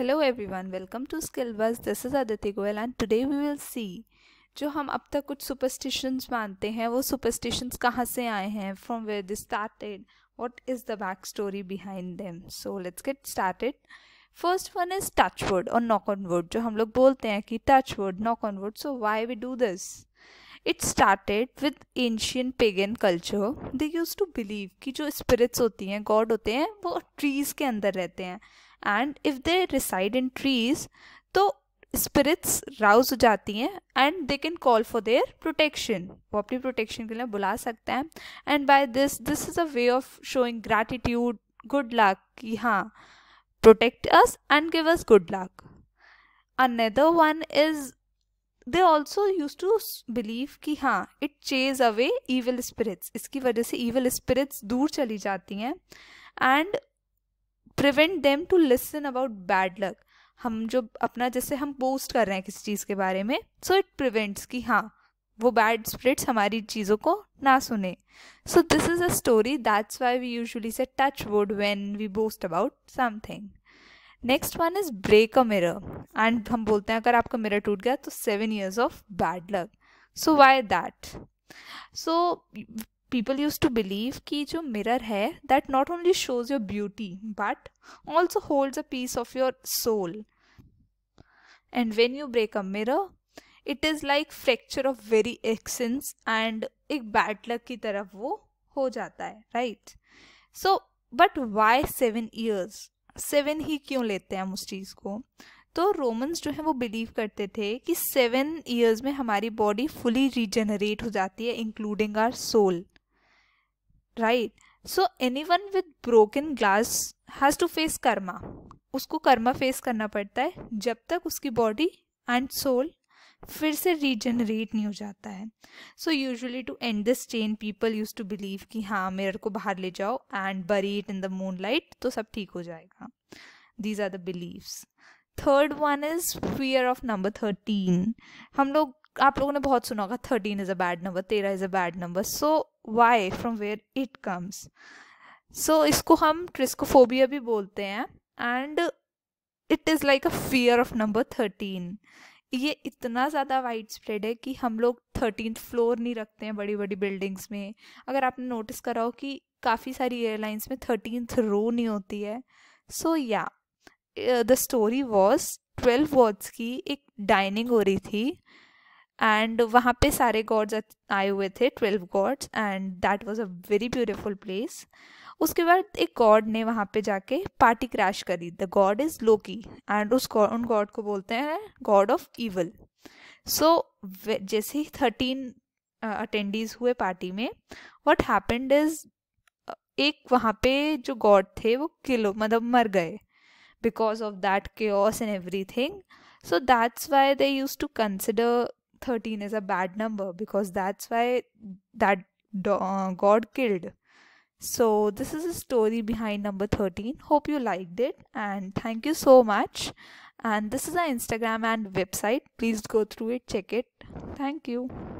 hello everyone welcome to skill bus this is Aditya Goyal and today we will see जो हम अब तक कुछ सुपरस्टिशंस मानते हैं वो सुपरस्टिशंस कहाँ से आए हैं from where this started what is the back story behind them so let's get started first one is touch wood और नॉक ऑन वुड जो हम लोग बोलते हैं कि touch wood knock on wood so why we do this it started with ancient pagan culture they use to believe कि जो spirits होती हैं गॉड होते हैं वो ट्रीज़ के अंदर रहते हैं and if they reside in trees तो स्पिरिट्स राउज हो जाती हैं and they can call for their protection वो अपनी प्रोटेक्शन के लिए बुला सकते हैं and by this this is a way of showing gratitude good luck कि हाँ protect us and give us good luck another one is they also use to believe कि हाँ it chase away evil spirits इसकी वजह से evil spirits दूर चली जाती हैं and prevent them to listen about bad luck हम जो अपना जैसे हम पोस्ट कर रहे हैं किसी चीज़ के बारे में सो इट प्रिवेंट्स कि हाँ वो बैड स्प्रिट्स हमारी चीज़ों को ना सुने so this is a story that's why we usually say touch wood when we boast about something next one is break a mirror and हम बोलते हैं अगर आपका मिरर टूट गया तो seven years of bad luck so why that so people use to believe कि जो मिरर है that not only shows your beauty but also holds a piece of your soul and when you break a mirror it is like fracture of very essence and एक bad luck की तरफ वो हो जाता है right so but why seven years seven ही क्यों लेते हैं हम उस चीज़ को तो रोमन्स जो है वो बिलीव करते थे कि सेवन ईयर्स में हमारी बॉडी फुली रिजेनरेट हो जाती है including our soul so any one with broken glass has to face karma उसको कर्मा फेस करना पड़ता है जब तक उसकी बॉडी एंड सोल फिर से रीजनरेट नहीं हो जाता है so usually to and this chain people use to believe कि हाँ मेरे को बाहर ले जाओ and bury it in the moon light तो सब ठीक हो जाएगा these are the beliefs third one is fear of number thirteen हम लोग आप लोगों ने बहुत सुना होगा thirteen is a bad number तेरह is a bad number so why from where it comes so इसको हम ट्रिस्कोफोबिया भी बोलते हैं and it is like a fear of number thirteen ये इतना ज़्यादा वाइड स्प्रेड है कि हम लोग थर्टीन फ्लोर नहीं रखते हैं बड़ी बड़ी बिल्डिंग्स में अगर आपने नोटिस करा हो कि काफ़ी सारी एयरलाइंस में थर्टीन रो नहीं होती है सो या the story was twelve words की एक डाइनिंग हो रही थी एंड वहाँ पे सारे गॉड्स आए हुए थे twelve gods and that was a very beautiful place उसके बाद एक गॉड ने वहाँ पे जाके पार्टी क्रैश करी the god is Loki and उस गॉड उन गॉड को बोलते हैं गॉड ऑफ ईवल सो जैसे ही थर्टीन अटेंडीज हुए पार्टी में वट हैपेंड इज एक वहाँ पे जो गॉड थे वो किलो मतलब मर गए because of that chaos and everything so that's why they use to consider 13 is a bad number because that's why that uh, god killed so this is a story behind number 13 hope you liked it and thank you so much and this is our instagram and website please go through it check it thank you